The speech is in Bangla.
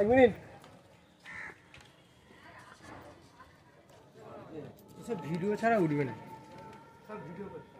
এক মিনিট ভিডিও ছাড়া উঠবে না সব ভিডিও